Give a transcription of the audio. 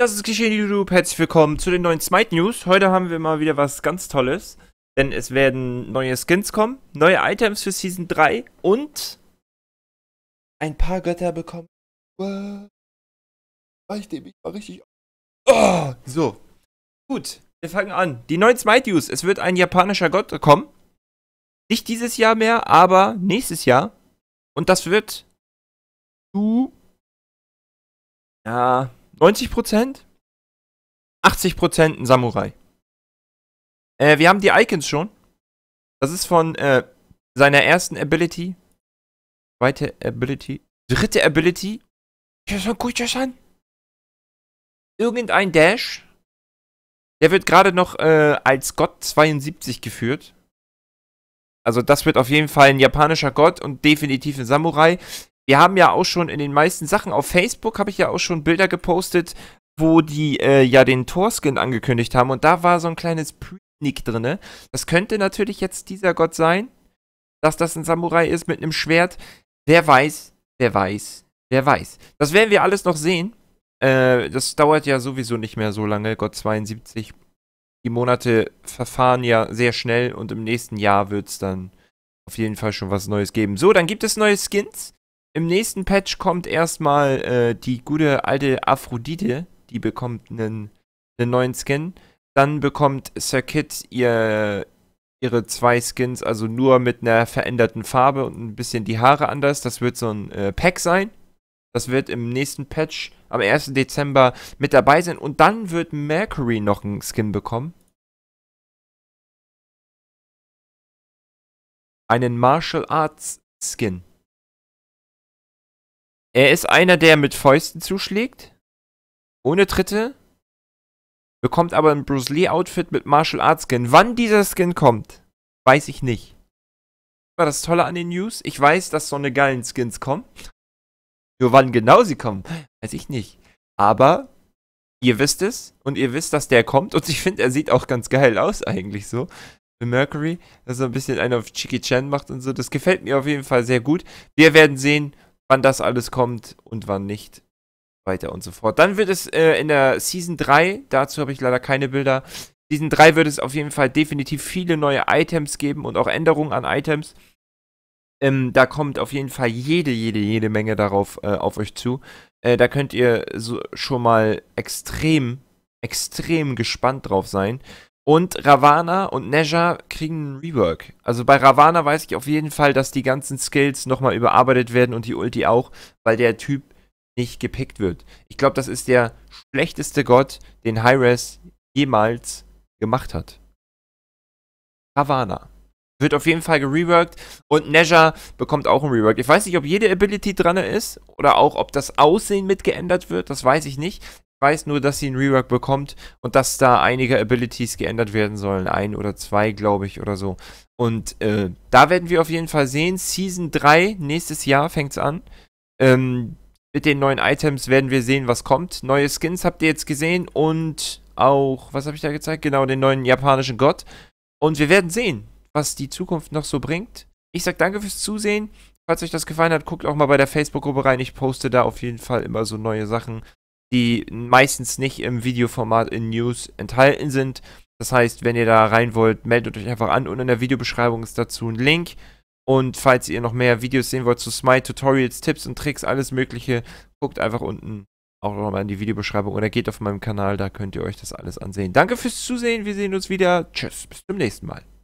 Das ist geschehen, YouTube. Herzlich willkommen zu den neuen Smite News. Heute haben wir mal wieder was ganz Tolles, denn es werden neue Skins kommen, neue Items für Season 3 und ein paar Götter bekommen. Ich dem ich mal richtig. Oh, so. Gut, wir fangen an. Die neuen Smite News. Es wird ein japanischer Gott kommen. Nicht dieses Jahr mehr, aber nächstes Jahr. Und das wird. Du. Ja, 90 Prozent, 80 Prozent ein Samurai. Äh, wir haben die Icons schon. Das ist von äh, seiner ersten Ability, zweite Ability, dritte Ability. Kuichan. Irgendein Dash. Der wird gerade noch äh, als Gott 72 geführt. Also das wird auf jeden Fall ein japanischer Gott und definitiv ein Samurai wir haben ja auch schon in den meisten Sachen auf Facebook habe ich ja auch schon Bilder gepostet, wo die äh, ja den Torskin angekündigt haben und da war so ein kleines Pre-Nick drin. Das könnte natürlich jetzt dieser Gott sein, dass das ein Samurai ist mit einem Schwert. Wer weiß, wer weiß, wer weiß. Das werden wir alles noch sehen. Äh, das dauert ja sowieso nicht mehr so lange, Gott 72. Die Monate verfahren ja sehr schnell und im nächsten Jahr wird es dann auf jeden Fall schon was Neues geben. So, dann gibt es neue Skins. Im nächsten Patch kommt erstmal äh, die gute alte Aphrodite, die bekommt einen, einen neuen Skin. Dann bekommt Circuit ihr, ihre zwei Skins, also nur mit einer veränderten Farbe und ein bisschen die Haare anders. Das wird so ein äh, Pack sein. Das wird im nächsten Patch am 1. Dezember mit dabei sein. Und dann wird Mercury noch einen Skin bekommen. Einen Martial Arts Skin. Er ist einer, der mit Fäusten zuschlägt. Ohne Tritte. Bekommt aber ein Bruce Lee Outfit mit Martial Arts Skin. Wann dieser Skin kommt, weiß ich nicht. War das Tolle an den News? Ich weiß, dass so eine geilen Skins kommen. Nur wann genau sie kommen, weiß ich nicht. Aber ihr wisst es und ihr wisst, dass der kommt. Und ich finde, er sieht auch ganz geil aus eigentlich so. Mercury, dass er ein bisschen einen auf Chicky Chan macht und so. Das gefällt mir auf jeden Fall sehr gut. Wir werden sehen, wann das alles kommt und wann nicht. Weiter und so fort. Dann wird es äh, in der Season 3, dazu habe ich leider keine Bilder. Season 3 wird es auf jeden Fall definitiv viele neue Items geben und auch Änderungen an Items. Ähm, da kommt auf jeden Fall jede, jede, jede Menge darauf äh, auf euch zu. Äh, da könnt ihr so schon mal extrem, extrem gespannt drauf sein. Und Ravana und Neja kriegen einen Rework. Also bei Ravana weiß ich auf jeden Fall, dass die ganzen Skills nochmal überarbeitet werden und die Ulti auch, weil der Typ nicht gepickt wird. Ich glaube, das ist der schlechteste Gott, den Hyres jemals gemacht hat. Ravana. Wird auf jeden Fall gereworked und Neja bekommt auch ein Rework. Ich weiß nicht, ob jede Ability dran ist oder auch, ob das Aussehen mitgeändert wird, das weiß ich nicht weiß nur, dass sie einen Rework bekommt und dass da einige Abilities geändert werden sollen. Ein oder zwei, glaube ich, oder so. Und äh, da werden wir auf jeden Fall sehen. Season 3, nächstes Jahr fängt es an. Ähm, mit den neuen Items werden wir sehen, was kommt. Neue Skins habt ihr jetzt gesehen und auch, was habe ich da gezeigt? Genau, den neuen japanischen Gott. Und wir werden sehen, was die Zukunft noch so bringt. Ich sage danke fürs Zusehen. Falls euch das gefallen hat, guckt auch mal bei der Facebook-Gruppe rein. Ich poste da auf jeden Fall immer so neue Sachen die meistens nicht im Videoformat in News enthalten sind. Das heißt, wenn ihr da rein wollt, meldet euch einfach an. Und in der Videobeschreibung ist dazu ein Link. Und falls ihr noch mehr Videos sehen wollt zu Smite, Tutorials, Tipps und Tricks, alles Mögliche, guckt einfach unten auch nochmal in die Videobeschreibung oder geht auf meinem Kanal, da könnt ihr euch das alles ansehen. Danke fürs Zusehen, wir sehen uns wieder. Tschüss, bis zum nächsten Mal.